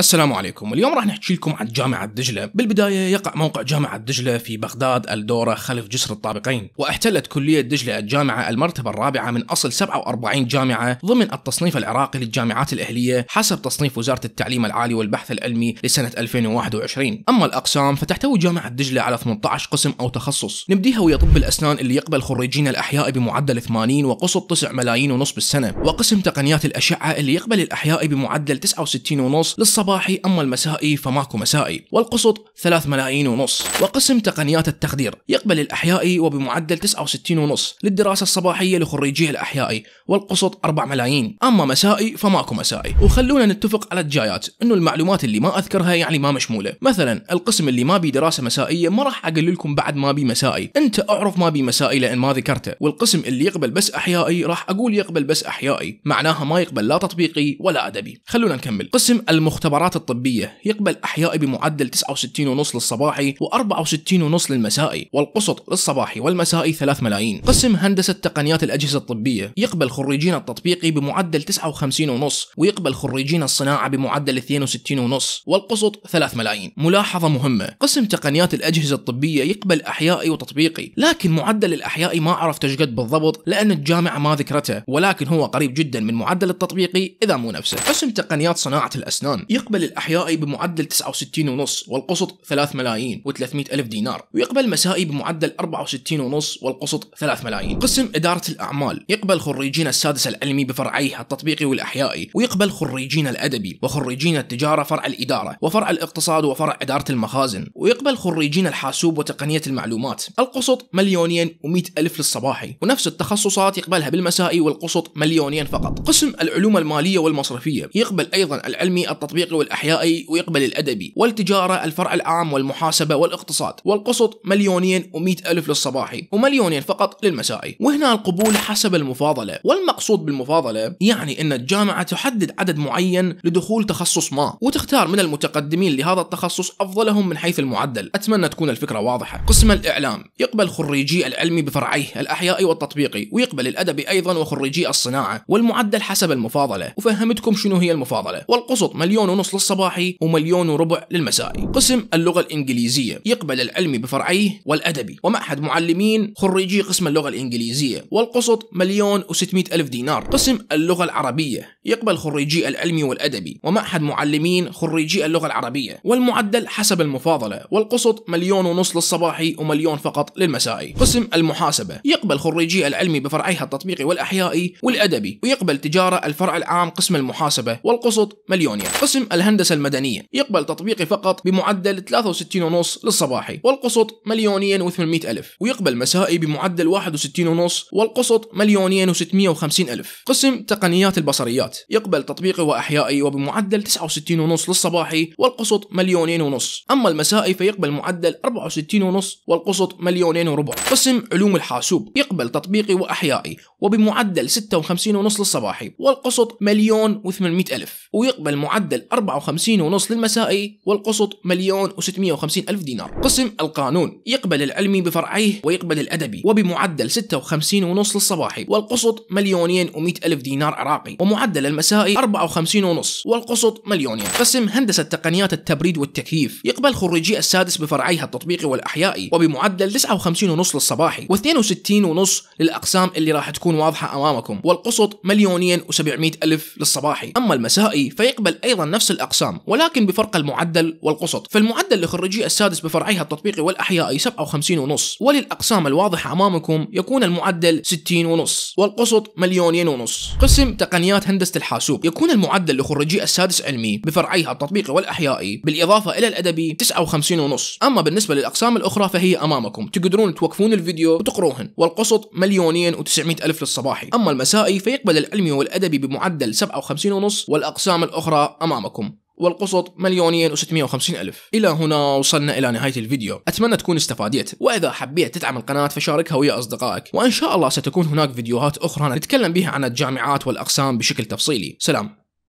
السلام عليكم اليوم راح نحكي لكم عن جامعة دجلة بالبداية يقع موقع جامعة دجلة في بغداد الدورة خلف جسر الطابقين واحتلت كلية دجلة الجامعة المرتبة الرابعة من أصل 47 جامعة ضمن التصنيف العراقي للجامعات الأهلية حسب تصنيف وزارة التعليم العالي والبحث العلمي لسنة 2021 أما الأقسام فتحتوي جامعة دجلة على 18 قسم أو تخصص نبديها ويا طب الأسنان اللي يقبل خريجين الأحياء بمعدل 80 وقصد 9 ملايين ونص بالسنة وقسم تقنيات الأشعة اللي يقبل الأحياء بمعدل 69 ونص الصباحي أما المسائي فماكو مسائي والقسط 3 ملايين ونص وقسم تقنيات التخدير يقبل الأحيائي وبمعدل 69 ونص للدراسة الصباحية لخريجي الأحيائي والقسط 4 ملايين أما مسائي فماكو مسائي وخلونا نتفق على الجايات أنه المعلومات اللي ما أذكرها يعني ما مشمولة مثلا القسم اللي ما بي دراسة مسائية ما راح أقول لكم بعد ما بي مسائي أنت أعرف ما بي مسائي لأن ما ذكرته والقسم اللي يقبل بس أحيائي راح أقول يقبل بس أحيائي معناها ما يقبل لا تطبيقي ولا أدبي خلونا نكمل قسم المختبرات الاختبارات الطبية يقبل أحيائي بمعدل 69.5 للصباحي و 645 للمسائي والقسط للصباحي والمسائي 3 ملايين قسم هندسة تقنيات الأجهزة الطبية يقبل خريجين التطبيقي بمعدل 59.5 ويقبل خريجين الصناعة بمعدل 62.5 والقسط 3 ملايين ملاحظة مهمة قسم تقنيات الأجهزة الطبية يقبل أحيائي وتطبيقي لكن معدل الأحيائي ما عرفت ايش قد بالضبط لأن الجامعة ما ذكرته ولكن هو قريب جدا من معدل التطبيقي إذا مو نفسه قسم تقنيات صناعة الأسنان يقبل يقبل الأحيائي بمعدل 69.5 والقسط 3 ملايين و300 ألف دينار ويقبل مسائي بمعدل 64.5 والقسط 3 ملايين قسم إدارة الأعمال يقبل خريجين السادس العلمي بفرعيه التطبيقي والأحيائي ويقبل خريجين الأدبي وخريجين التجارة فرع الإدارة وفرع الاقتصاد وفرع إدارة المخازن ويقبل خريجين الحاسوب وتقنية المعلومات القسط مليونين و100 ألف للصباحي ونفس التخصصات يقبلها بالمسائي والقسط مليونين فقط قسم العلوم المالية والمصرفية يقبل أيضا العلمي التطبيقي والأحيائي ويقبل الأدبي والتجارة الفرع العام والمحاسبة والاقتصاد والقسط مليونين و ألف للصباحي ومليونين فقط للمسائي وهنا القبول حسب المفاضلة والمقصود بالمفاضلة يعني أن الجامعة تحدد عدد معين لدخول تخصص ما وتختار من المتقدمين لهذا التخصص أفضلهم من حيث المعدل أتمنى تكون الفكرة واضحة قسم الإعلام يقبل خريجي العلمي بفرعيه الأحيائي والتطبيقي ويقبل الأدبي أيضا وخريجي الصناعة والمعدل حسب المفاضلة وفهمتكم شنو هي المفاضلة والقسط مليون ونص ونص للصباحي ومليون وربع للمسائي قسم اللغة الإنجليزية يقبل العلمي بفرعيه والأدبي ومعهد معلمين خريجي قسم اللغة الإنجليزية والقسط مليون وستمائة ألف دينار قسم اللغة العربية يقبل خريجي العلمي والأدبي ومعهد معلمين خريجي اللغة العربية والمعدل حسب المفاضلة والقسط مليون ونص للصباحي ومليون فقط للمسائي قسم المحاسبة يقبل خريجي العلمي بفرعيها التطبيقي والأحيائي والأدبي ويقبل تجارة الفرع العام قسم المحاسبة والقسط مليون قسم الهندسة المدنية يقبل تطبيقي فقط بمعدل 63.5 للصباحي والقسط مليونين و800 ألف ويقبل مسائي بمعدل 61.5 والقسط مليونين و650 ألف قسم تقنيات البصريات يقبل تطبيقي وأحيائي وبمعدل 69.5 للصباحي والقسط مليونين ونص أما المسائي فيقبل معدل 64.5 والقسط مليونين وربع قسم علوم الحاسوب يقبل تطبيقي وأحيائي وبمعدل 56.5 للصباحي والقسط مليون و800 ألف ويقبل معدل 54 ونص للمسائي والقسط مليون و650 ألف دينار قسم القانون يقبل العلمي بفرعيه ويقبل الأدبي وبمعدل 56 ونص للصباحي والقسط مليونين و100 ألف دينار عراقي ومعدل المسائي 54 ونص والقسط مليونين قسم هندسة تقنيات التبريد والتكييف يقبل خريجي السادس بفرعيها التطبيقي والأحيائي وبمعدل 59 ونص للصباحي و62 ونص للأقسام اللي راح تكون واضحة أمامكم والقسط مليونين و700 ألف للصباحي أما المسائي فيقبل أيضا نفس نفس الأقسام ولكن بفرق المعدل والقسط فالمعدل لخريجي السادس بفرعيها التطبيقي والأحيائي 57.5 وللأقسام الواضحة أمامكم يكون المعدل 60.5 والقسط مليونين ونص قسم تقنيات هندسة الحاسوب يكون المعدل لخريجي السادس علمي بفرعيها التطبيقي والأحيائي بالإضافة إلى الأدبي 59.5 أما بالنسبة للأقسام الأخرى فهي أمامكم تقدرون توقفون الفيديو وتقروهن والقسط مليونين و900 ألف للصباحي أما المسائي فيقبل العلمي والأدبي بمعدل 57.5 والأقسام الأخرى أمامكم والقسط مليونين و650 ألف إلى هنا وصلنا إلى نهاية الفيديو أتمنى تكون استفاديت وإذا حبيت تدعم القناة فشاركها ويا أصدقائك وإن شاء الله ستكون هناك فيديوهات أخرى نتكلم بها عن الجامعات والأقسام بشكل تفصيلي سلام